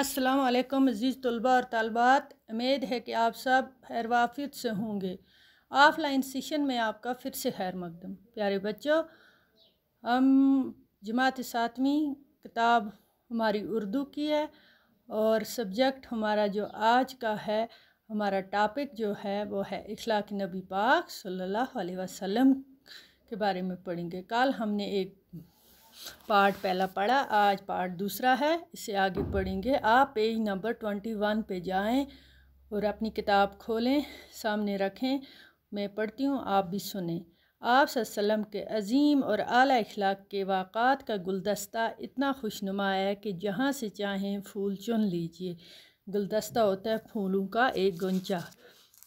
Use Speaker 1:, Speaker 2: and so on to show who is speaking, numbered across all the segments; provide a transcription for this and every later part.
Speaker 1: अस्सलाम अज़ीज़ तलबा और तलबात उम्मीद है कि आप सब खैर वाफियत से होंगे ऑफ़लाइन सेशन में आपका फिर से खैर मकदम प्यारे बच्चों हम जमात सातवीं किताब हमारी उर्दू की है और सब्जेक्ट हमारा जो आज का है हमारा टॉपिक जो है वो है इखलाक नबी पाक सल्लल्लाहु अलैहि वसल्लम के बारे में पढ़ेंगे कल हमने एक पार्ट पहला पढ़ा आज पार्ट दूसरा है इसे आगे पढ़ेंगे आप पेज नंबर ट्वेंटी वन पर जाएँ और अपनी किताब खोलें सामने रखें मैं पढ़ती हूँ आप भी सुने आप वसम के अजीम और आला अखलाक के वाक़ात का गुलदस्ता इतना खुशनुमा है कि जहाँ से चाहें फूल चुन लीजिए गुलदस्ता होता है फूलों का एक गुंचा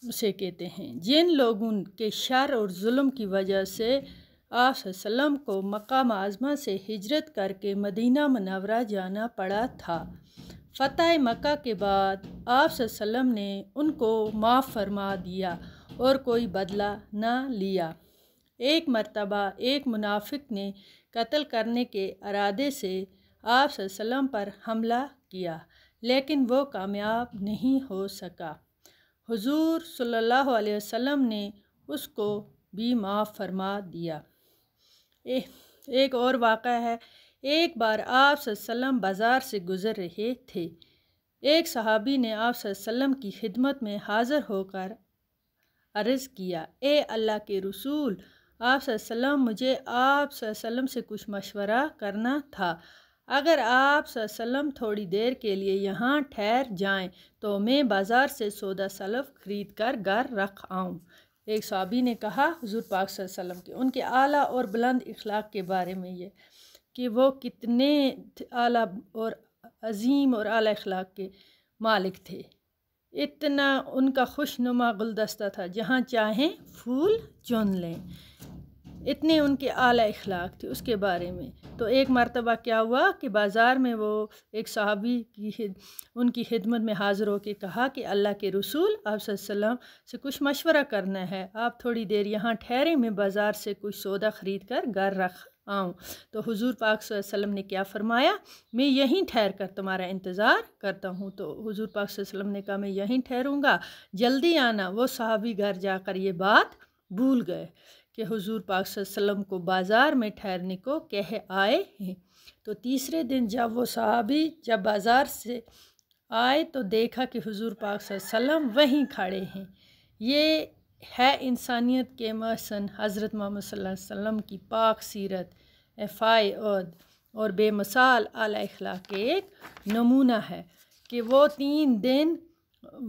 Speaker 1: उसे कहते हैं जिन लोगों के शर और जुल्म की वजह से आप को मक्का आज़मा से हिजरत करके मदीना मनवरा जाना पड़ा था फ़तह मक्का के बाद आप ने उनको माफ़ फरमा दिया और कोई बदला ना लिया एक मरतबा एक मुनाफिक ने कत्ल करने के अरादे से आप पर हमला किया लेकिन वो कामयाब नहीं हो सका हुजूर सल्लल्लाहु अलैहि वसल्लम ने उसको भी माफ़ फरमा दिया एक और वाक़ है एक बार आप बाज़ार से गुज़र रहे थे एक सहाबी ने आप की खिदमत में हाजिर होकर अर्ज़ किया ए अल्लाह के रसूल आप मुझे आप से कुछ मशवरा करना था अगर आप थोड़ी देर के लिए यहाँ ठहर जाएं तो मैं बाज़ार से सौदा सलफ खरीद कर घर रख आऊँ एक सहाबी ने कहा हजूर पाक वसल्लम के उनके आला और बुलंद अखलाक के बारे में ये कि वो कितने आला और अजीम और आला अखलाक के मालिक थे इतना उनका खुशनुमा गुलदस्ता था जहाँ चाहें फूल चुन लें इतनी उनकी आला इखलाक थी उसके बारे में तो एक मरतबा क्या हुआ कि बाज़ार में वो एक सहाबी की हिद, उनकी खिदमत में हाज़िर होकर कहा कि अल्लाह के रसूल आप से कुछ मशवरा करना है आप थोड़ी देर यहाँ ठहरे मैं बाज़ार से कुछ सौदा ख़रीद कर घर रख आऊँ तो हुजूर पाक वसल्लम ने क्या फ़रमाया मैं यहीं ठहर कर तुम्हारा इंतज़ार करता हूँ तो हुजूर पाक वसल्लम ने कहा मैं यहीं ठहरूँगा जल्दी आना वो सहाबी घर जाकर ये बात भूल गए कि हुजूर पाक सल्लम को बाज़ार में ठहरने को कह आए हैं तो तीसरे दिन जब वो सहाबी जब बाज़ार से आए तो देखा कि हुजूर पाक सल्लम वहीं खड़े हैं ये है इंसानियत के महसन हज़रत मोहम्मद वसल्लम की पाक सीरत एफ़ाई और और आला अखला के एक नमूना है कि वो तीन दिन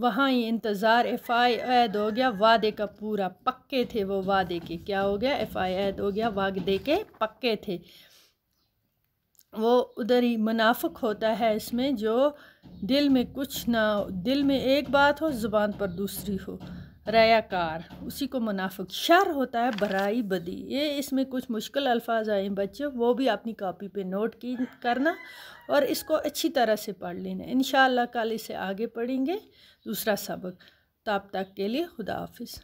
Speaker 1: वहाँ ही इंतज़ार एफ़ आई हो गया वादे का पूरा पक्के थे वो वादे के क्या हो गया एफ़ आई हो गया वादे के पक्के थे वो उधर ही मुनाफक होता है इसमें जो दिल में कुछ ना दिल में एक बात हो ज़ुबान पर दूसरी हो रयाकार उसी को मुनाफिक शर होता है बराई बदी ये इसमें कुछ मुश्किल अल्फाज आए बच्चे वो भी अपनी कापी पे नोट की करना और इसको अच्छी तरह से पढ़ लेना इन कल इसे आगे पढ़ेंगे दूसरा सबक तब तक के लिए खुदा हाफिज़